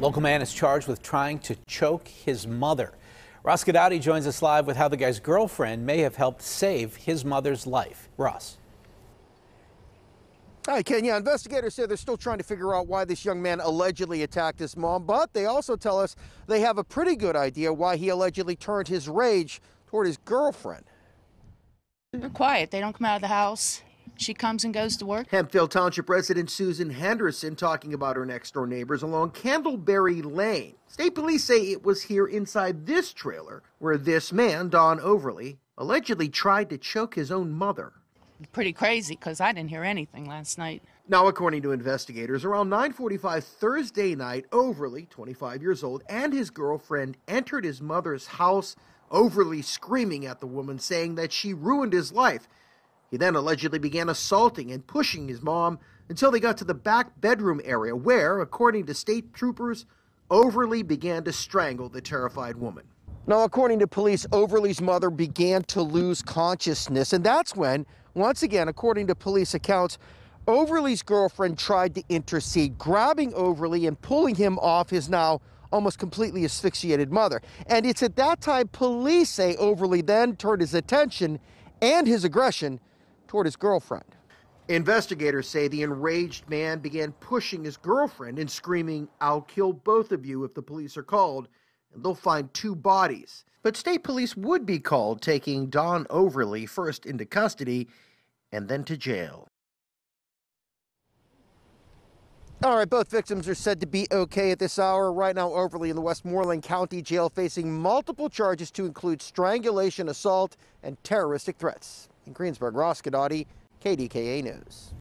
Local man is charged with trying to choke his mother. Ross Gadotti joins us live with how the guy's girlfriend may have helped save his mother's life. Ross. Hi, Ken. Yeah, investigators say they're still trying to figure out why this young man allegedly attacked his mom, but they also tell us they have a pretty good idea why he allegedly turned his rage toward his girlfriend. They're quiet. They don't come out of the house. She comes and goes to work. Hempfield Township resident Susan Henderson talking about her next door neighbors along Candleberry Lane. State police say it was here inside this trailer where this man, Don Overly, allegedly tried to choke his own mother. Pretty crazy because I didn't hear anything last night. Now, according to investigators, around 9:45 Thursday night, Overly, 25 years old, and his girlfriend entered his mother's house, overly screaming at the woman, saying that she ruined his life he then allegedly began assaulting and pushing his mom until they got to the back bedroom area where, according to state troopers, Overly began to strangle the terrified woman. Now, according to police, Overly's mother began to lose consciousness, and that's when, once again, according to police accounts, Overly's girlfriend tried to intercede, grabbing Overly and pulling him off his now almost completely asphyxiated mother. And it's at that time police say Overly then turned his attention and his aggression toward his girlfriend. Investigators say the enraged man began pushing his girlfriend and screaming, I'll kill both of you if the police are called, and they'll find two bodies. But state police would be called, taking Don Overly first into custody and then to jail. All right, both victims are said to be okay at this hour. Right now, Overly in the Westmoreland County Jail facing multiple charges to include strangulation, assault, and terroristic threats. In Greensburg, Ross Gadotti, KDKA News.